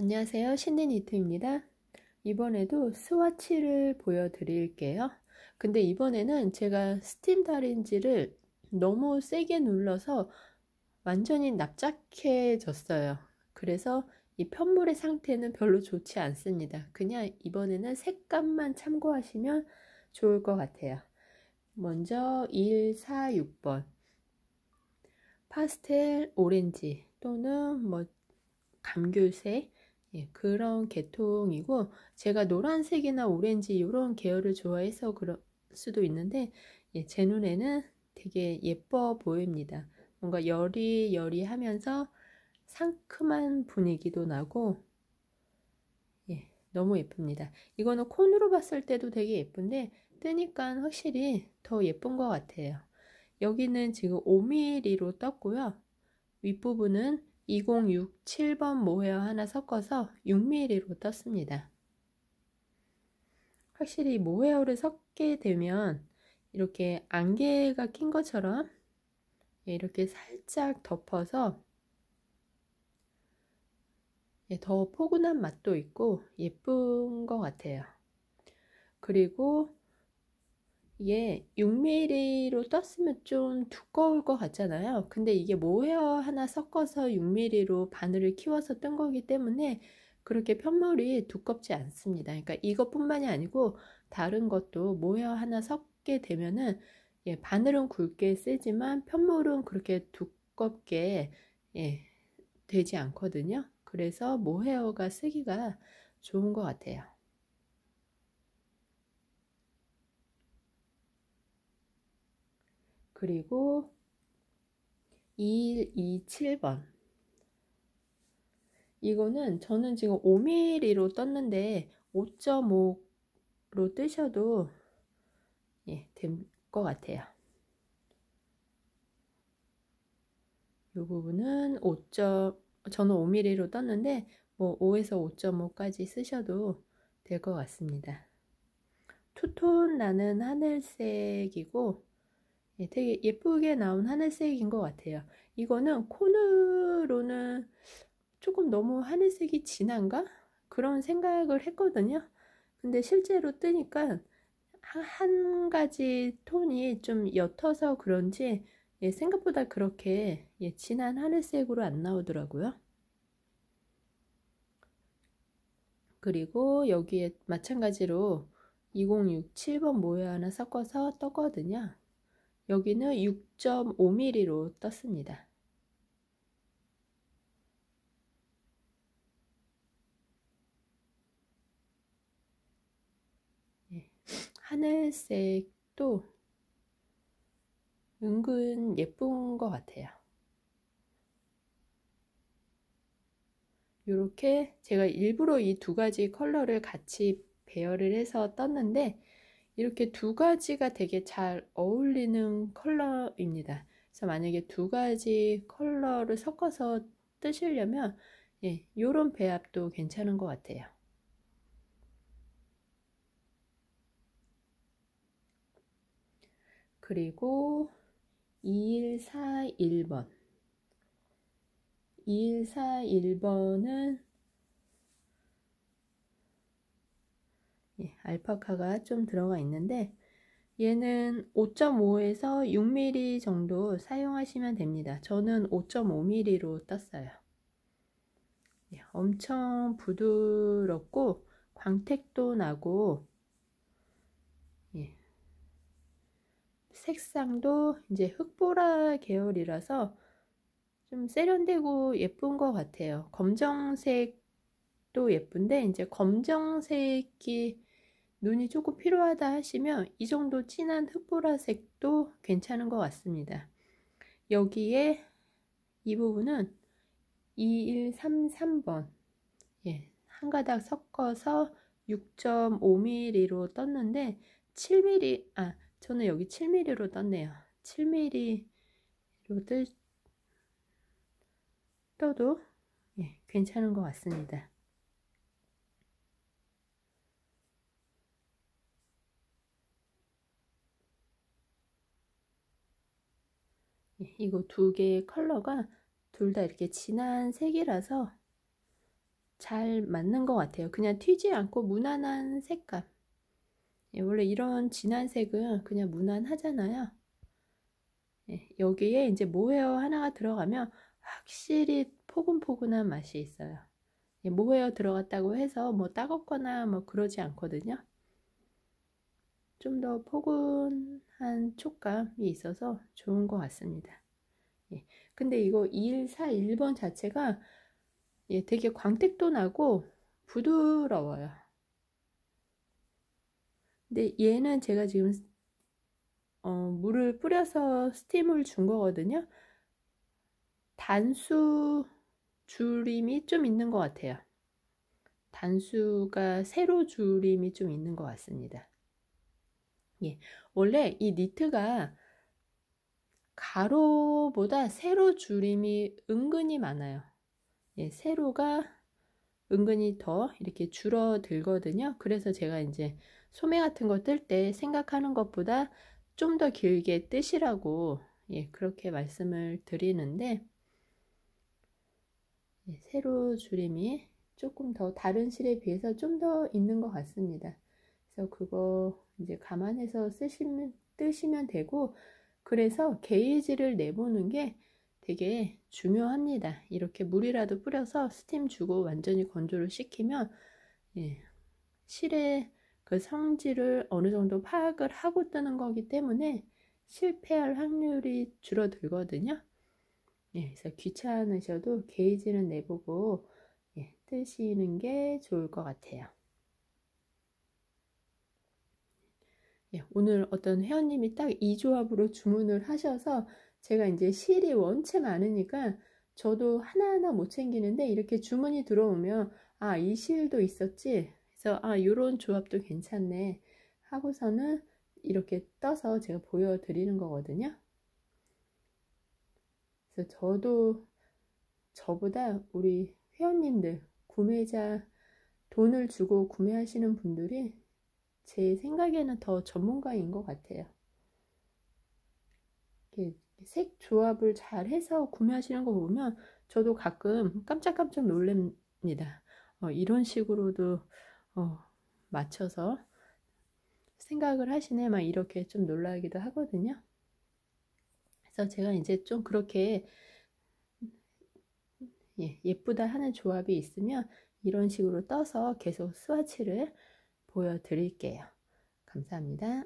안녕하세요. 신디니트입니다. 이번에도 스와치를 보여드릴게요. 근데 이번에는 제가 스팀 다린지를 너무 세게 눌러서 완전히 납작해졌어요. 그래서 이 편물의 상태는 별로 좋지 않습니다. 그냥 이번에는 색감만 참고하시면 좋을 것 같아요. 먼저 1, 4, 6번 파스텔 오렌지 또는 뭐 감귤색 예, 그런 계통이고 제가 노란색이나 오렌지 이런 계열을 좋아해서 그럴 수도 있는데 예, 제 눈에는 되게 예뻐 보입니다. 뭔가 여리여리하면서 상큼한 분위기도 나고 예, 너무 예쁩니다. 이거는 콘으로 봤을 때도 되게 예쁜데 뜨니까 확실히 더 예쁜 것 같아요. 여기는 지금 5mm로 떴고요. 윗부분은 2067번 모헤어 하나 섞어서 6mm로 떴습니다. 확실히 모헤어를 섞게 되면 이렇게 안개가 낀 것처럼 이렇게 살짝 덮어서 예, 더 포근한 맛도 있고 예쁜 것 같아요. 그리고 예, 이게 6mm로 떴으면 좀 두꺼울 것 같잖아요. 근데 이게 모헤어 하나 섞어서 6mm로 바늘을 키워서 뜬 거기 때문에 그렇게 편물이 두껍지 않습니다. 그러니까 이것뿐만이 아니고 다른 것도 모헤어 하나 섞게 되면은 예, 바늘은 굵게 쓰지만 편물은 그렇게 두껍게 예, 되지 않거든요. 그래서 모헤어가 쓰기가 좋은 것 같아요. 그리고 2 2 7번 이거는 저는 지금 5mm로 떴는데 5.5로 뜨셔도 예, 될 것 같아요. 이 부분은 5. 저는 5mm로 떴는데 뭐 5에서 5.5까지 쓰셔도 될 것 같습니다. 투톤 나는 하늘색이고 예, 되게 예쁘게 나온 하늘색인 것 같아요. 이거는 코너로는 조금 너무 하늘색이 진한가? 그런 생각을 했거든요. 근데 실제로 뜨니까 한 가지 톤이 좀 옅어서 그런지 예, 생각보다 그렇게 예, 진한 하늘색으로 안 나오더라고요. 그리고 여기에 마찬가지로 2067번 모여 하나 섞어서 떴거든요. 여기는 6.5mm로 떴습니다. 예. 하늘색도 은근 예쁜 것 같아요. 이렇게 제가 일부러 이 두 가지 컬러를 같이 배열을 해서 떴는데 이렇게 두 가지가 되게 잘 어울리는 컬러입니다. 그래서 만약에 두 가지 컬러를 섞어서 뜨시려면 예, 요런 배합도 괜찮은 것 같아요. 그리고 2141번 2141번은 예, 알파카가 좀 들어가 있는데 얘는 5.5에서 6mm 정도 사용하시면 됩니다. 저는 5.5mm로 떴어요. 예, 엄청 부드럽고 광택도 나고 예, 색상도 이제 흑보라 계열이라서 좀 세련되고 예쁜 것 같아요. 검정색도 예쁜데 이제 검정색이 눈이 조금 필요하다 하시면 이 정도 진한 흑보라색도 괜찮은 것 같습니다. 여기에 이 부분은 2133번 예, 한 가닥 섞어서 6.5mm로 떴는데 7mm 아 저는 여기 7mm로 떴네요. 7mm로 뜰, 떠도 예, 괜찮은 것 같습니다. 이거 두 개의 컬러가 둘 다 이렇게 진한 색이라서 잘 맞는 것 같아요. 그냥 튀지 않고 무난한 색감. 예, 원래 이런 진한 색은 그냥 무난하잖아요. 예, 여기에 이제 모헤어 하나가 들어가면 확실히 포근포근한 맛이 있어요. 예, 모헤어 들어갔다고 해서 뭐 따갑거나 뭐 그러지 않거든요. 좀더 포근한 촉감이 있어서 좋은 것 같습니다. 예. 근데 이거 141번 자체가 예, 되게 광택도 나고 부드러워요. 근데 얘는 제가 지금 어, 물을 뿌려서 스팀을 준 거거든요. 단수 줄임이 좀 있는 것 같아요. 단수가 세로 줄임이 좀 있는 것 같습니다. 예, 원래 이 니트가 가로보다 세로 줄임이 은근히 많아요. 예, 세로가 은근히 더 이렇게 줄어들거든요. 그래서 제가 이제 소매 같은 거 뜰 때 생각하는 것보다 좀 더 길게 뜨시라고 예, 그렇게 말씀을 드리는데 예, 세로 줄임이 조금 더 다른 실에 비해서 좀 더 있는 것 같습니다. 그래서 그거 이제 감안해서 쓰시면 뜨시면 되고 그래서 게이지를 내보는 게 되게 중요합니다. 이렇게 물이라도 뿌려서 스팀 주고 완전히 건조를 시키면 예, 실의 그 성질을 어느 정도 파악을 하고 뜨는 거기 때문에 실패할 확률이 줄어들거든요. 예, 그래서 귀찮으셔도 게이지는 내보고 예, 뜨시는 게 좋을 것 같아요. 예, 오늘 어떤 회원님이 딱 이 조합으로 주문을 하셔서 제가 이제 실이 원체 많으니까 저도 하나하나 못 챙기는데 이렇게 주문이 들어오면 아 이 실도 있었지 그래서 아 요런 조합도 괜찮네 하고서는 이렇게 떠서 제가 보여드리는 거거든요 그래서 저도 저보다 우리 회원님들 구매자 돈을 주고 구매하시는 분들이 제 생각에는 더 전문가인 것 같아요. 색 조합을 잘 해서 구매하시는 거 보면 저도 가끔 깜짝깜짝 놀랍니다. 어, 이런 식으로도 어, 맞춰서 생각을 하시네 막 이렇게 좀 놀라기도 하거든요. 그래서 제가 이제 좀 그렇게 예, 예쁘다 하는 조합이 있으면 이런 식으로 떠서 계속 스와치를 보여드릴게요. 감사합니다.